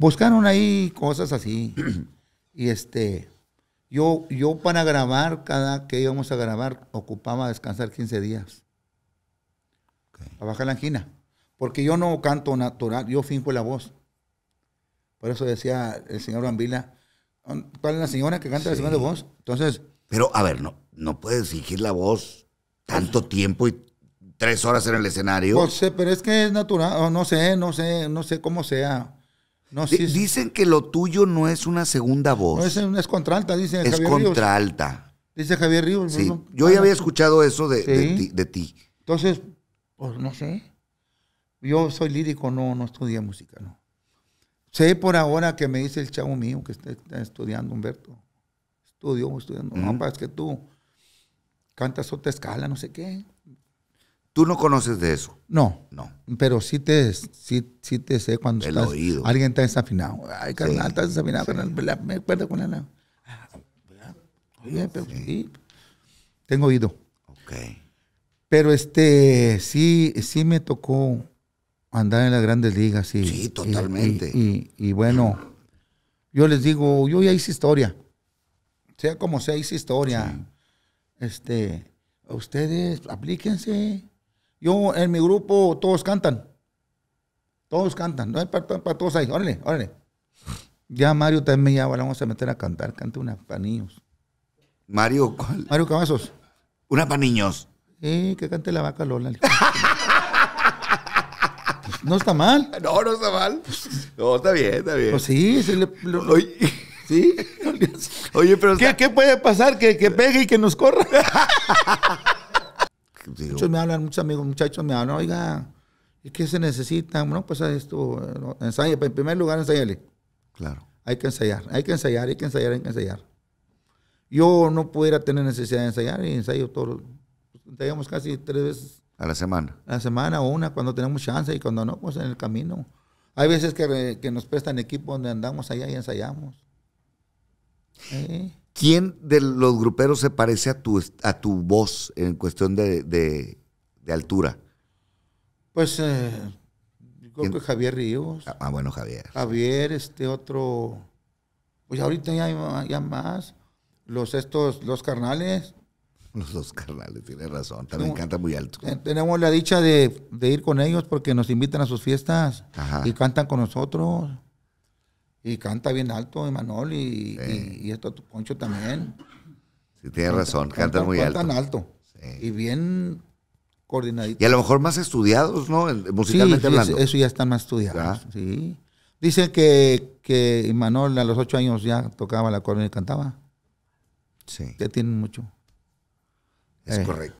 Buscaron ahí cosas así. y este, yo, yo para grabar, cada que íbamos a grabar, ocupaba descansar 15 días. para bajar la angina. Porque yo no canto natural, yo finjo la voz. Por eso decía el señor Bambila, ¿cuál es la señora que canta la de voz? Entonces... Pero, a ver, no, no puedes fingir la voz tanto tiempo y tres horas en el escenario. No pues, sé, eh, pero es que es natural, no sé, no sé, no sé cómo sea dicen que lo tuyo no es una segunda voz. No, es, es contralta, dice es contralta. Dice Javier Ríos. Sí. Yo ya había escuchado eso de, de, ti. Entonces, pues no sé. Yo soy lírico, no, no estudié música, no. Sé por ahora que me dice el chavo mío que está, estudiando, Humberto. Estudió, estudiando. No, es que tú cantas otra escala, no sé qué. Tú no conoces de eso. No. No. Pero sí te, sí, te sé cuando alguien está desafinado. Ay, carnal, estás desafinado, Me acuerdo con ah, Oye, sí. Tengo oído. Pero este, sí, sí me tocó andar en las grandes ligas. Sí, totalmente. Y, y bueno, yo les digo, yo ya hice historia. Sea como sea, hice historia. Este, ustedes aplíquense yo en mi grupo todos cantan. Todos cantan. No hay para, todos ahí. Órale, órale. Ya Mario también ya vamos a meter a cantar. cante una para niños. Mario, ¿cuál? Mario Cabazos Una para niños. Sí, que cante la vaca Lola. Pues, no está mal. No, no está mal. No, está bien, está bien. Pues sí, sí. sí. Oye, pero. ¿Qué, ¿qué puede pasar? Que, que pegue y que nos corra. Muchos me hablan, muchos amigos, muchachos me hablan, oiga, ¿y qué se necesita? Pues, no pues esto, ensaya, en primer lugar ensayale. Claro. Hay que ensayar, hay que ensayar, hay que ensayar, hay que ensayar. Yo no pudiera tener necesidad de ensayar y ensayo todo. Pues, ensayamos casi tres veces. A la semana. A la semana una, cuando tenemos chance y cuando no, pues en el camino. Hay veces que, eh, que nos prestan equipo donde andamos allá y ensayamos. ¿Eh? ¿Quién de los gruperos se parece a tu, a tu voz en cuestión de, altura? Pues eh, creo que Javier Ríos. Ah, ah, bueno, Javier. Javier, este otro. Pues ahorita ya, ya más. Los estos, los carnales. Los dos carnales, tienes razón. También canta muy alto. Eh, tenemos la dicha de, ir con ellos porque nos invitan a sus fiestas y cantan con nosotros. Y canta bien alto Emanuel y, y, esto Poncho también. Sí, tienes razón, canta muy muy cantan alto. Y bien coordinadito. Y a lo mejor más estudiados, ¿no? Musicalmente hablando. Eso, ya están más estudiados, Sí. Dicen que, que Emanuel a los ocho años ya tocaba la corona y cantaba. Sí. Ya tiene mucho. Es eh, correcto.